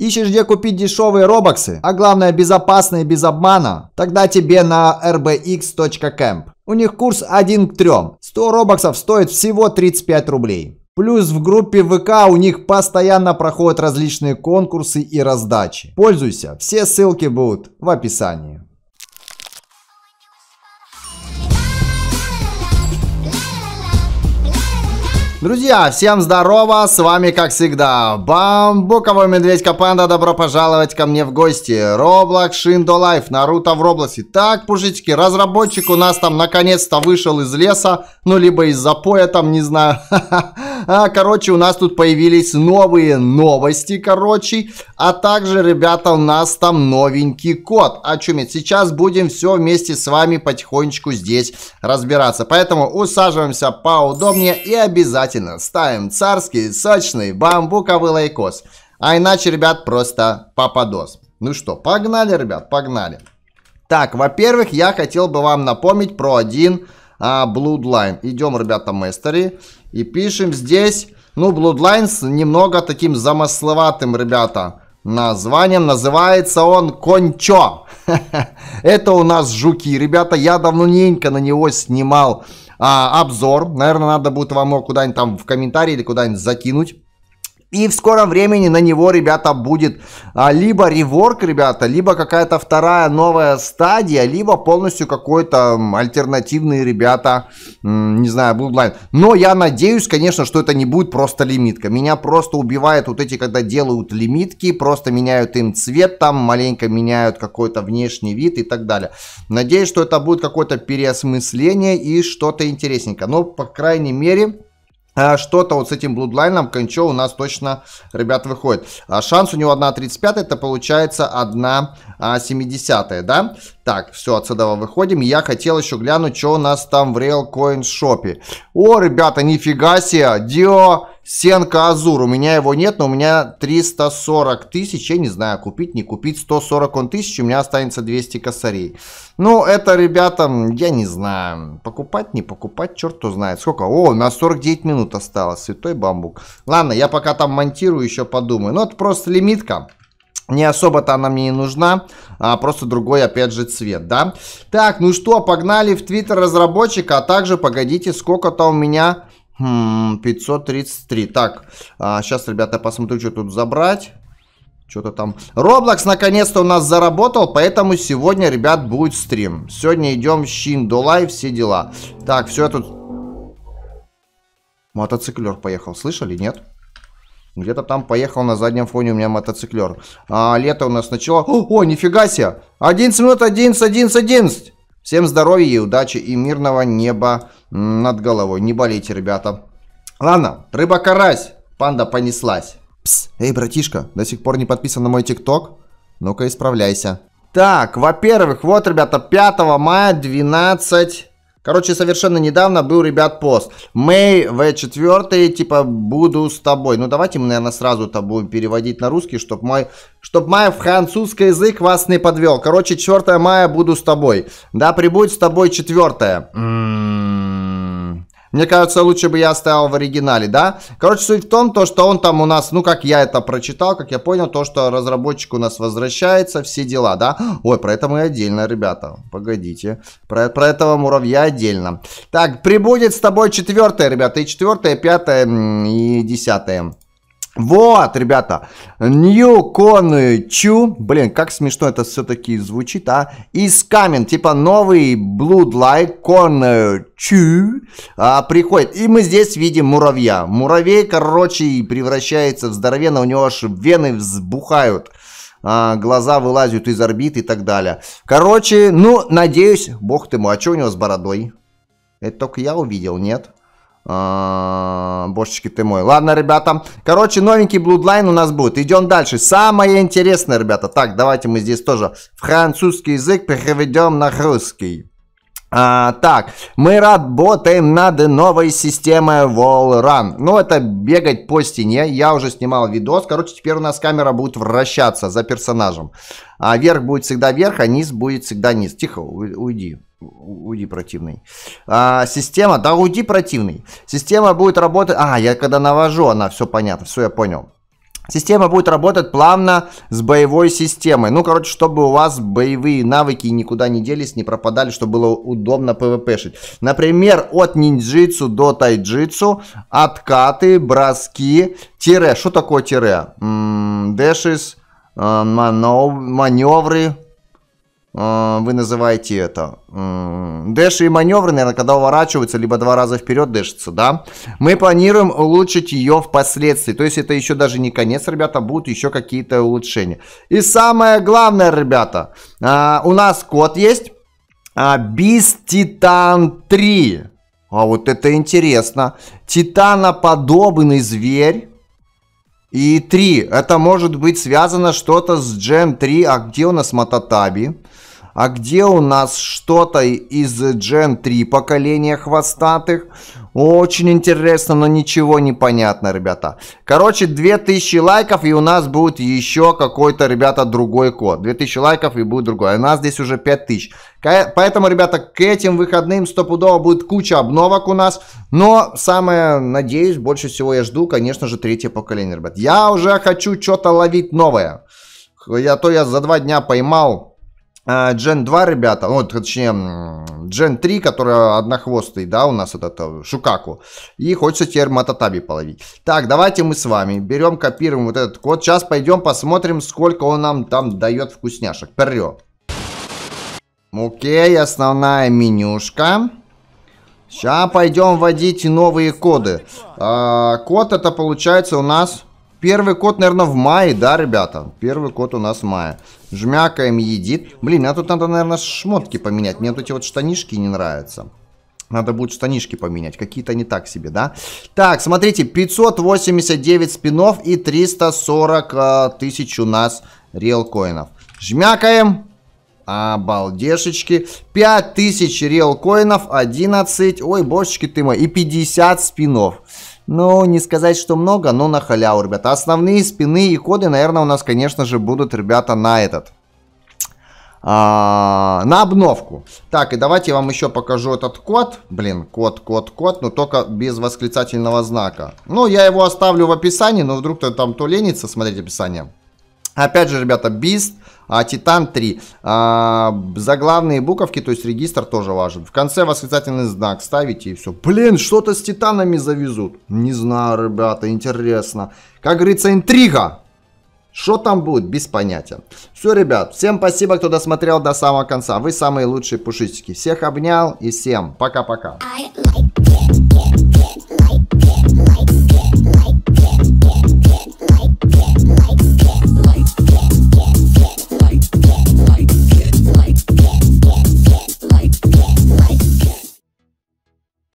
Ищешь где купить дешевые робоксы, а главное безопасные без обмана? Тогда тебе на rbx.camp. У них курс 1 к 3. 100 робоксов стоит всего 35 рублей. Плюс в группе ВК у них постоянно проходят различные конкурсы и раздачи. Пользуйся, все ссылки будут в описании. Друзья, всем здорово, с вами как всегда Бамбуковый медведь Капанда, добро пожаловать ко мне в гости Роблок Шиндо Лайф, Наруто в Роблоксе Так, пушечки, разработчик у нас там наконец-то вышел из леса Ну, либо из запоя там, не знаю а, Короче, у нас тут появились новые новости, короче А также, ребята, у нас там новенький код А чуметь, сейчас будем все вместе с вами потихонечку здесь разбираться Поэтому усаживаемся поудобнее и обязательно желательно ставим царский, сочный, бамбуковый лайкос. А иначе, ребят, просто попадос. Ну что, погнали, ребят, погнали. Так, во-первых, я хотел бы вам напомнить про один а, Bloodline. Идем, ребята, мейстери и пишем здесь, ну, Bloodline с немного таким замысловатым, ребята, названием. Называется он Кончо. Это у нас жуки. Ребята, я давненько на него снимал а, обзор. Наверное, надо будет вам его куда-нибудь там в комментарии или куда-нибудь закинуть. И в скором времени на него, ребята, будет а, либо реворк, ребята, либо какая-то вторая новая стадия, либо полностью какой-то альтернативный, ребята, не знаю, Bloodline. Но я надеюсь, конечно, что это не будет просто лимитка. Меня просто убивает вот эти, когда делают лимитки, просто меняют им цвет там, маленько меняют какой-то внешний вид и так далее. Надеюсь, что это будет какое-то переосмысление и что-то интересненькое. Но, по крайней мере... Э, что-то вот с этим блудлайном Кончо у нас точно, ребят, выходит. А шанс у него 1.35, это получается 1.70, а, да? Так, все, отсюда выходим. Я хотел еще глянуть, что у нас там в Real Coin Shop. О, ребята, нифига себе, Дио Сенка Азур, у меня его нет, но у меня 340 тысяч, я не знаю, купить, не купить, 140 он тысяч, у меня останется 200 косарей. Ну, это, ребята, я не знаю, покупать, не покупать, черт кто знает. Сколько? О, на 49 минут осталось, святой бамбук. Ладно, я пока там монтирую, еще подумаю. Ну, это просто лимитка. Не особо-то она мне не нужна, а просто другой, опять же, цвет, да? Так, ну что, погнали в твиттер разработчика, а также, погодите, сколько-то у меня 533. Так, сейчас, а, ребята, посмотрю, что тут забрать. Что-то там. Роблокс наконец-то у нас заработал, поэтому сегодня, ребят, будет стрим. Сегодня идем щин до лайв, все дела. Так, все, я тут... Мотоциклер поехал, слышали, нет? Где-то там поехал на заднем фоне у меня мотоциклер. А, лето у нас начало... О, о, нифига себе! 11 минут, 11, 11, 11! Всем здоровья и удачи, и мирного неба над головой. Не болейте, ребята. Ладно, рыба-карась. Панда понеслась. Пс, эй, братишка, до сих пор не подписан на мой тикток? Ну-ка, исправляйся. Так, во-первых, вот, ребята, 5 мая 12... Короче, совершенно недавно был, ребят, пост. Мэй В4, типа, буду с тобой. Ну, давайте мы, наверное, сразу это будем переводить на русский, чтобы мой, чтоб мой французский язык вас не подвел. Короче, 4 мая буду с тобой. Да, прибудь с тобой 4. М м-м-м. Мне кажется, лучше бы я оставил в оригинале, да? Короче, суть в том, то, что он там у нас, ну, как я это прочитал, как я понял, то, что разработчик у нас возвращается, все дела, да? Ой, про это мы отдельно, ребята, погодите. Про, про этого муравья отдельно. Так, прибудет с тобой четвертое, ребята, и четвертое, пятое, и десятое. Вот, ребята, New Кон Чу, блин, как смешно это все-таки звучит, а? Из камен, типа новый Bloodlight Кон Чу а, приходит. И мы здесь видим муравья. Муравей, короче, превращается в здоровенно, у него аж вены взбухают. А, глаза вылазят из орбит и так далее. Короче, ну, надеюсь, бог ты мой, а что у него с бородой? Это только я увидел, нет? А, божечки ты мой. Ладно, ребята. Короче, новенький Bloodline у нас будет. Идем дальше. Самое интересное, ребята. Так, давайте мы здесь тоже французский язык переведем на русский. А, так, мы работаем над новой системой Wall Run. Ну, это бегать по стене. Я уже снимал видос. Короче, теперь у нас камера будет вращаться за персонажем. А вверх будет всегда вверх, а низ будет всегда низ. Тихо, уйди. Уйди, противный. А, система, да уйди, противный. Система будет работать... А, я когда навожу, она, все понятно, все, я понял. Система будет работать плавно с боевой системой. Ну, короче, чтобы у вас боевые навыки никуда не делись, не пропадали, чтобы было удобно пвпшить. Например, от ниндзюцу до тайджицу, откаты, броски, тире. Что такое тире? Дэшис, э, маневры, вы называете это. Дэши и маневры, наверное, когда уворачиваются, либо два раза вперед дэшится, да? Мы планируем улучшить ее впоследствии. То есть это еще даже не конец, ребята, а будут еще какие-то улучшения. И самое главное, ребята, э, у нас код есть. Э, Бист Титан 3. А вот это интересно. Титаноподобный зверь и 3. Это может быть связано что-то с Gen 3. А где у нас Мататаби? а где у нас что-то из Gen 3 поколения хвостатых. Очень интересно, но ничего не понятно, ребята. Короче, 2000 лайков, и у нас будет еще какой-то, ребята, другой код. 2000 лайков, и будет другой. А у нас здесь уже 5000. Поэтому, ребята, к этим выходным стопудово будет куча обновок у нас. Но самое, надеюсь, больше всего я жду, конечно же, третье поколение, ребят. Я уже хочу что-то ловить новое. Я то я за два дня поймал Э, Джен 2, ребята, ну, точнее, Джен 3, которая однохвостый, да, у нас этот э, Шукаку. И хочется теперь Мататаби половить. Так, давайте мы с вами берем, копируем вот этот код. Сейчас пойдем посмотрим, сколько он нам там дает вкусняшек. Перрё. Окей, основная менюшка. Сейчас пойдем вводить новые коды. А, код это получается у нас Первый код, наверное, в мае, да, ребята? Первый код у нас в мае. Жмякаем едит. Блин, а тут надо, наверное, шмотки поменять. Мне вот эти вот штанишки не нравятся. Надо будет штанишки поменять. Какие-то не так себе, да? Так, смотрите, 589 спинов и 340 э, тысяч у нас релкоинов. Жмякаем. Обалдешечки. 5000 релкоинов, 11, ой, божечки ты мой, и 50 спинов. Ну, не сказать, что много, но на халяву, ребята. Основные спины и коды, наверное, у нас, конечно же, будут, ребята, на этот. А, на обновку. Так, и давайте я вам еще покажу этот код. Блин, код, код, код, но только без восклицательного знака. Ну, я его оставлю в описании, но вдруг кто там то ленится смотреть описание. Опять же, ребята, Beast, а, Титан 3. А, заглавные буковки, то есть регистр тоже важен. В конце восклицательный знак ставите и все. Блин, что-то с Титанами завезут. Не знаю, ребята, интересно. Как говорится, интрига. Что там будет, без понятия. Все, ребят, всем спасибо, кто досмотрел до самого конца. Вы самые лучшие пушистики. Всех обнял и всем пока-пока.